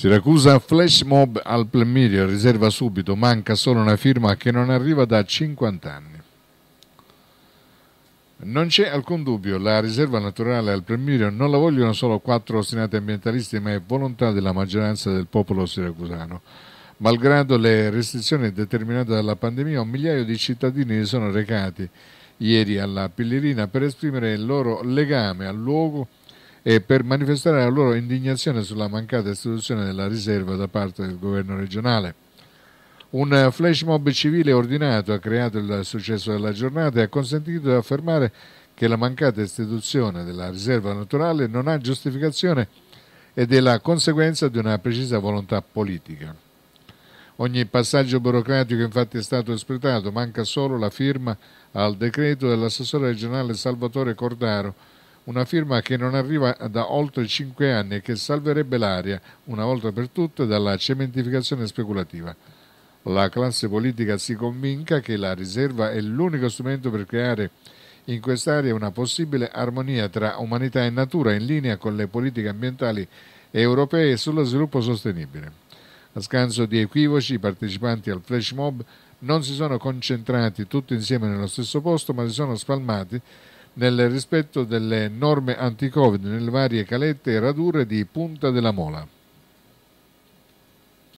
Siracusa flash mob al Plemirio, riserva subito, manca solo una firma che non arriva da 50 anni. Non c'è alcun dubbio, la riserva naturale al Plemirio non la vogliono solo quattro ostinati ambientalisti, ma è volontà della maggioranza del popolo siracusano. Malgrado le restrizioni determinate dalla pandemia, un migliaio di cittadini si sono recati ieri alla Pillirina per esprimere il loro legame al luogo e per manifestare la loro indignazione sulla mancata istituzione della riserva da parte del governo regionale. Un eh, flash mob civile ordinato ha creato il successo della giornata e ha consentito di affermare che la mancata istituzione della riserva naturale non ha giustificazione ed è la conseguenza di una precisa volontà politica. Ogni passaggio burocratico infatti è stato espletato, manca solo la firma al decreto dell'assessore regionale Salvatore Cordaro una firma che non arriva da oltre cinque anni e che salverebbe l'aria, una volta per tutte, dalla cementificazione speculativa. La classe politica si convinca che la riserva è l'unico strumento per creare in quest'area una possibile armonia tra umanità e natura in linea con le politiche ambientali europee sullo sviluppo sostenibile. A scanso di equivoci, i partecipanti al flash mob non si sono concentrati tutti insieme nello stesso posto, ma si sono spalmati nel rispetto delle norme anti-Covid nelle varie calette e radure di Punta della Mola.